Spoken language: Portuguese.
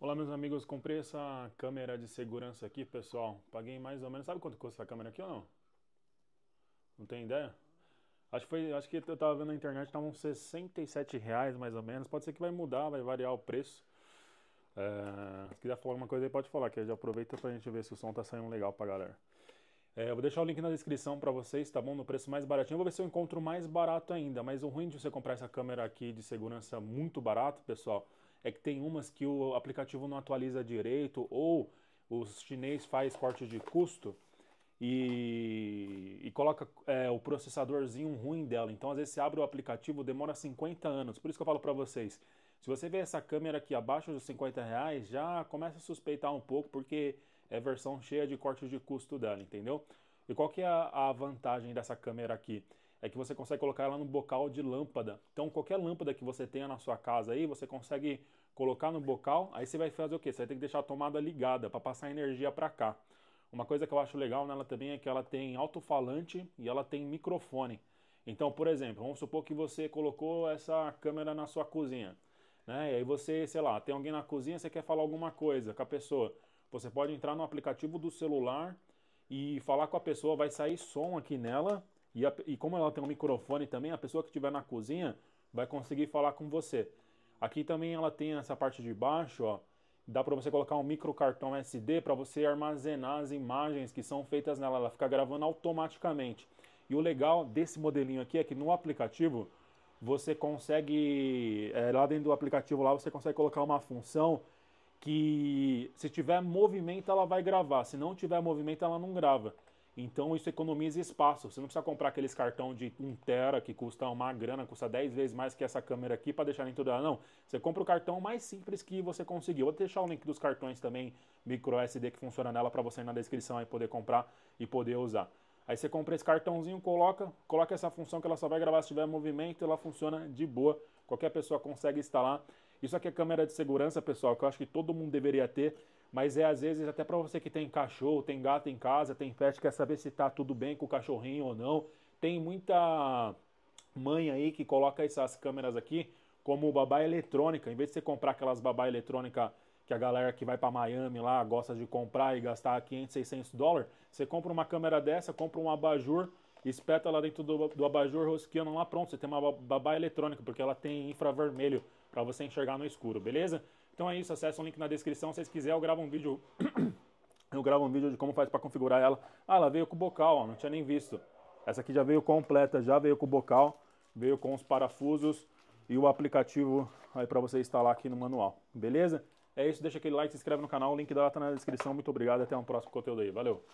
Olá meus amigos, comprei essa câmera de segurança aqui, pessoal. Paguei mais ou menos, sabe quanto custa essa câmera aqui ou não? Não tem ideia? Acho que, foi, acho que eu tava vendo na internet, estavam 67 reais mais ou menos. Pode ser que vai mudar, vai variar o preço. É, se quiser falar alguma coisa aí, pode falar, que já aproveita pra gente ver se o som tá saindo legal pra galera. É, eu vou deixar o link na descrição para vocês, tá bom? No preço mais baratinho. Eu vou ver se eu encontro mais barato ainda, mas o ruim de você comprar essa câmera aqui de segurança muito barato, pessoal, é que tem umas que o aplicativo não atualiza direito ou o chinês faz corte de custo e, e coloca é, o processadorzinho ruim dela. Então, às vezes, você abre o aplicativo, demora 50 anos. Por isso que eu falo para vocês, se você vê essa câmera aqui abaixo dos 50 reais, já começa a suspeitar um pouco, porque é versão cheia de corte de custo dela, entendeu? E qual que é a, a vantagem dessa câmera aqui? É que você consegue colocar ela no bocal de lâmpada. Então qualquer lâmpada que você tenha na sua casa aí, você consegue colocar no bocal, aí você vai fazer o quê? Você vai ter que deixar a tomada ligada para passar energia para cá. Uma coisa que eu acho legal nela também é que ela tem alto-falante e ela tem microfone. Então, por exemplo, vamos supor que você colocou essa câmera na sua cozinha. Né? E aí você, sei lá, tem alguém na cozinha, e você quer falar alguma coisa com a pessoa. Você pode entrar no aplicativo do celular e falar com a pessoa, vai sair som aqui nela. E, a, e como ela tem um microfone também, a pessoa que estiver na cozinha vai conseguir falar com você. Aqui também ela tem essa parte de baixo, ó, dá para você colocar um micro cartão SD para você armazenar as imagens que são feitas nela, ela fica gravando automaticamente. E o legal desse modelinho aqui é que no aplicativo você consegue, é, lá dentro do aplicativo lá você consegue colocar uma função que se tiver movimento ela vai gravar, se não tiver movimento ela não grava. Então isso economiza espaço. Você não precisa comprar aqueles cartão de 1 tera que custa uma grana, custa 10 vezes mais que essa câmera aqui para deixar dentro dela. Não, você compra o cartão mais simples que você conseguiu. Vou deixar o link dos cartões também micro SD que funciona nela para você ir na descrição e poder comprar e poder usar. Aí você compra esse cartãozinho, coloca, coloca essa função que ela só vai gravar se tiver movimento, ela funciona de boa. Qualquer pessoa consegue instalar. Isso aqui é câmera de segurança, pessoal, que eu acho que todo mundo deveria ter, mas é às vezes até para você que tem cachorro, tem gato em casa, tem pet, quer saber se tá tudo bem com o cachorrinho ou não. Tem muita mãe aí que coloca essas câmeras aqui como babá eletrônica, em vez de você comprar aquelas babá eletrônica que a galera que vai para Miami lá gosta de comprar e gastar 500, 600 dólares, você compra uma câmera dessa, compra um abajur, espeta lá dentro do, do abajur, rosqueando lá, pronto, você tem uma babá eletrônica, porque ela tem infravermelho, para você enxergar no escuro, beleza? Então é isso, acessa o link na descrição, se vocês quiserem eu gravo um vídeo eu gravo um vídeo de como faz para configurar ela. Ah, ela veio com bocal, ó, não tinha nem visto. Essa aqui já veio completa, já veio com bocal, veio com os parafusos e o aplicativo aí para você instalar aqui no manual, beleza? É isso, deixa aquele like, se inscreve no canal, o link dela tá na descrição. Muito obrigado, até um próximo conteúdo aí. Valeu.